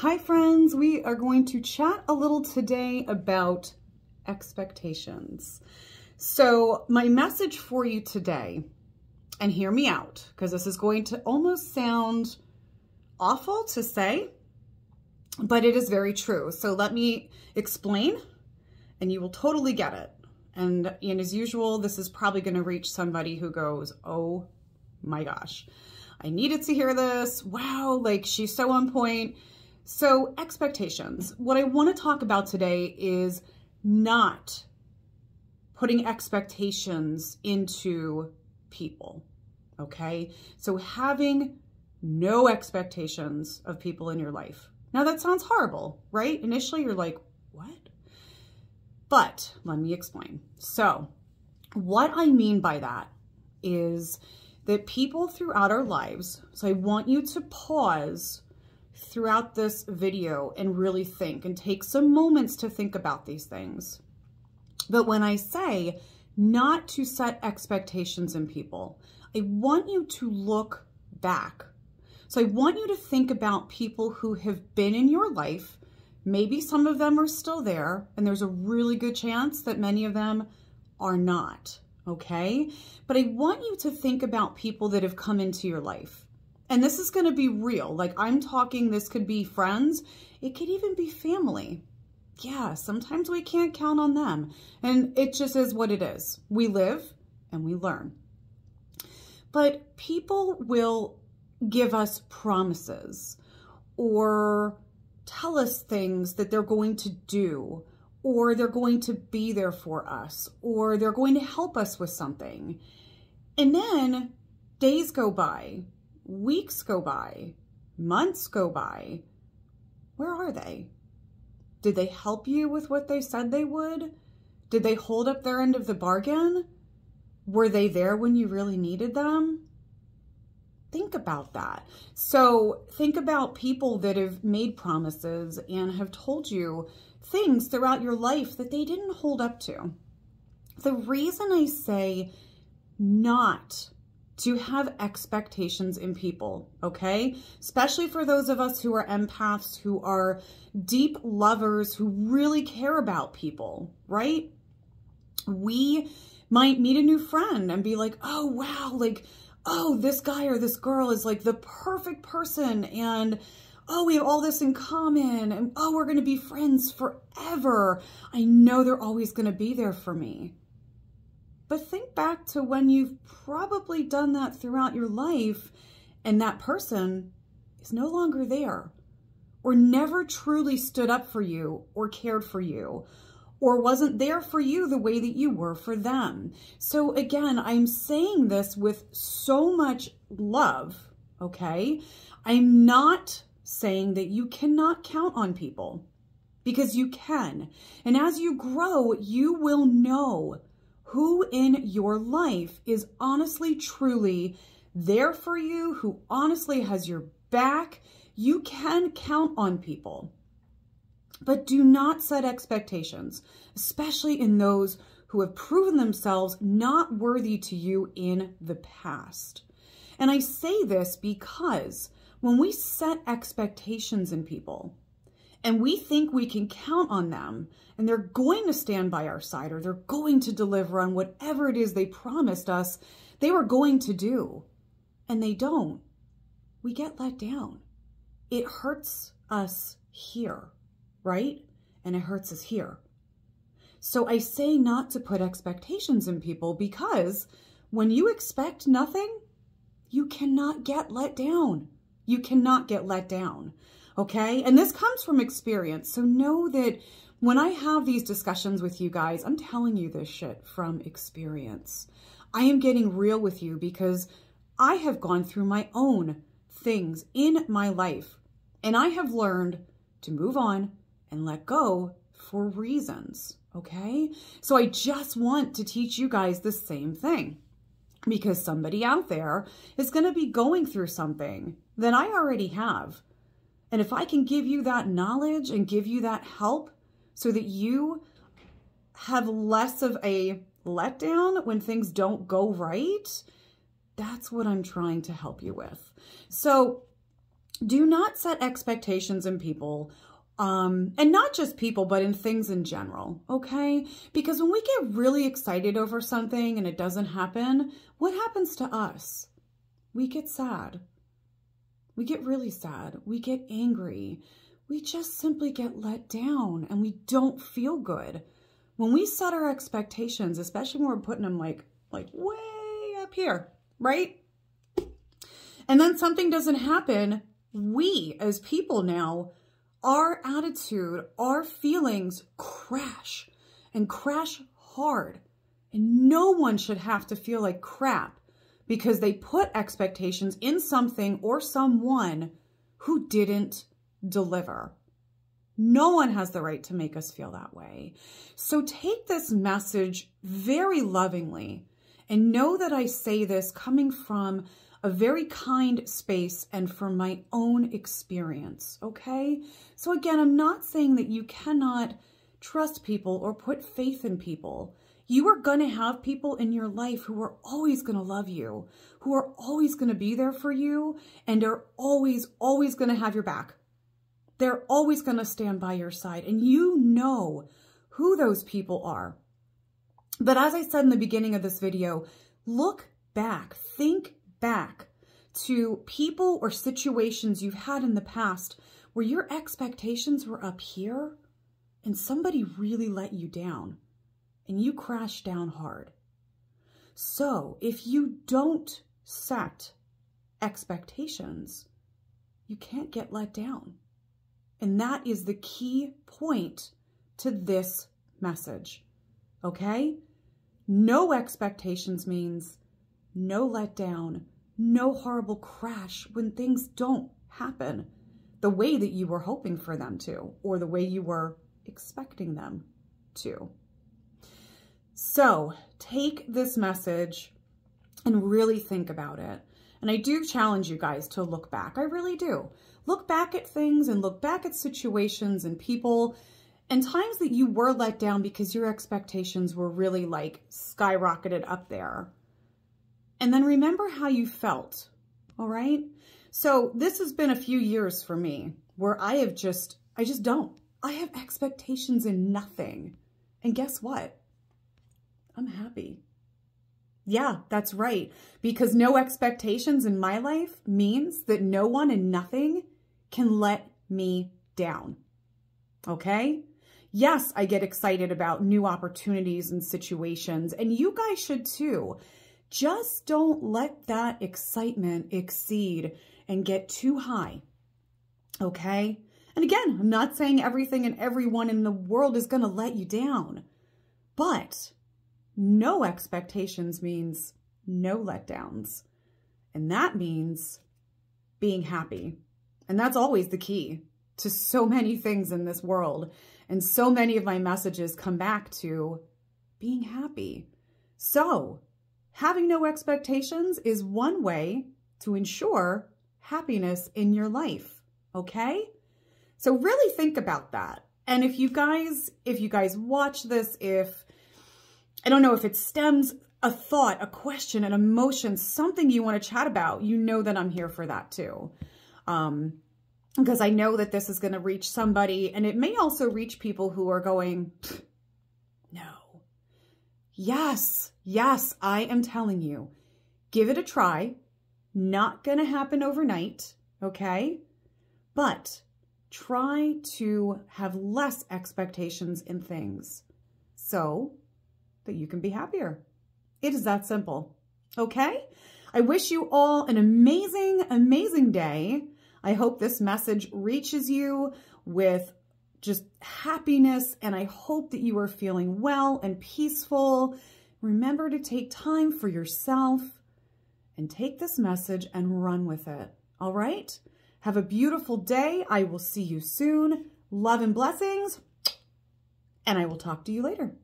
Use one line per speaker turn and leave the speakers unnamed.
Hi friends, we are going to chat a little today about expectations. So my message for you today, and hear me out, because this is going to almost sound awful to say, but it is very true. So let me explain and you will totally get it. And, and as usual, this is probably going to reach somebody who goes, oh my gosh, I needed to hear this. Wow, like she's so on point so expectations. What I want to talk about today is not putting expectations into people, okay? So having no expectations of people in your life. Now that sounds horrible, right? Initially you're like, what? But let me explain. So what I mean by that is that people throughout our lives, so I want you to pause throughout this video and really think and take some moments to think about these things. But when I say not to set expectations in people, I want you to look back. So I want you to think about people who have been in your life. Maybe some of them are still there, and there's a really good chance that many of them are not, okay? But I want you to think about people that have come into your life and this is going to be real. Like I'm talking, this could be friends. It could even be family. Yeah, sometimes we can't count on them. And it just is what it is. We live and we learn. But people will give us promises or tell us things that they're going to do or they're going to be there for us or they're going to help us with something. And then days go by Weeks go by, months go by. Where are they? Did they help you with what they said they would? Did they hold up their end of the bargain? Were they there when you really needed them? Think about that. So think about people that have made promises and have told you things throughout your life that they didn't hold up to. The reason I say not to have expectations in people, okay? Especially for those of us who are empaths, who are deep lovers, who really care about people, right? We might meet a new friend and be like, oh, wow, like, oh, this guy or this girl is like the perfect person. And oh, we have all this in common. And oh, we're going to be friends forever. I know they're always going to be there for me but think back to when you've probably done that throughout your life and that person is no longer there or never truly stood up for you or cared for you or wasn't there for you the way that you were for them. So again, I'm saying this with so much love, okay? I'm not saying that you cannot count on people because you can. And as you grow, you will know who in your life is honestly, truly there for you, who honestly has your back. You can count on people, but do not set expectations, especially in those who have proven themselves not worthy to you in the past. And I say this because when we set expectations in people, and we think we can count on them and they're going to stand by our side or they're going to deliver on whatever it is they promised us they were going to do. And they don't. We get let down. It hurts us here, right? And it hurts us here. So I say not to put expectations in people because when you expect nothing, you cannot get let down. You cannot get let down okay? And this comes from experience. So know that when I have these discussions with you guys, I'm telling you this shit from experience. I am getting real with you because I have gone through my own things in my life and I have learned to move on and let go for reasons, okay? So I just want to teach you guys the same thing because somebody out there is going to be going through something that I already have. And if I can give you that knowledge and give you that help so that you have less of a letdown when things don't go right, that's what I'm trying to help you with. So do not set expectations in people um, and not just people, but in things in general, okay? Because when we get really excited over something and it doesn't happen, what happens to us? We get sad. We get really sad. We get angry. We just simply get let down and we don't feel good. When we set our expectations, especially when we're putting them like, like way up here, right? And then something doesn't happen. We as people now, our attitude, our feelings crash and crash hard. And no one should have to feel like crap because they put expectations in something or someone who didn't deliver. No one has the right to make us feel that way. So take this message very lovingly and know that I say this coming from a very kind space and from my own experience, okay? So again, I'm not saying that you cannot trust people or put faith in people. You are going to have people in your life who are always going to love you, who are always going to be there for you, and are always, always going to have your back. They're always going to stand by your side, and you know who those people are. But as I said in the beginning of this video, look back, think back to people or situations you've had in the past where your expectations were up here and somebody really let you down and you crash down hard. So if you don't set expectations, you can't get let down. And that is the key point to this message, okay? No expectations means no letdown, no horrible crash when things don't happen the way that you were hoping for them to or the way you were expecting them to. So take this message and really think about it. And I do challenge you guys to look back. I really do. Look back at things and look back at situations and people and times that you were let down because your expectations were really like skyrocketed up there. And then remember how you felt, all right? So this has been a few years for me where I have just, I just don't. I have expectations in nothing. And guess what? I'm happy. Yeah, that's right. Because no expectations in my life means that no one and nothing can let me down. Okay? Yes, I get excited about new opportunities and situations, and you guys should too. Just don't let that excitement exceed and get too high. Okay? And again, I'm not saying everything and everyone in the world is going to let you down, but no expectations means no letdowns. And that means being happy. And that's always the key to so many things in this world. And so many of my messages come back to being happy. So having no expectations is one way to ensure happiness in your life, okay? So really think about that. And if you guys, if you guys watch this, if I don't know if it stems a thought, a question, an emotion, something you want to chat about, you know that I'm here for that too. Um, because I know that this is going to reach somebody and it may also reach people who are going, no, yes, yes, I am telling you, give it a try. Not going to happen overnight. Okay. But try to have less expectations in things. So that you can be happier. It is that simple. Okay? I wish you all an amazing, amazing day. I hope this message reaches you with just happiness, and I hope that you are feeling well and peaceful. Remember to take time for yourself and take this message and run with it. All right? Have a beautiful day. I will see you soon. Love and blessings, and I will talk to you later.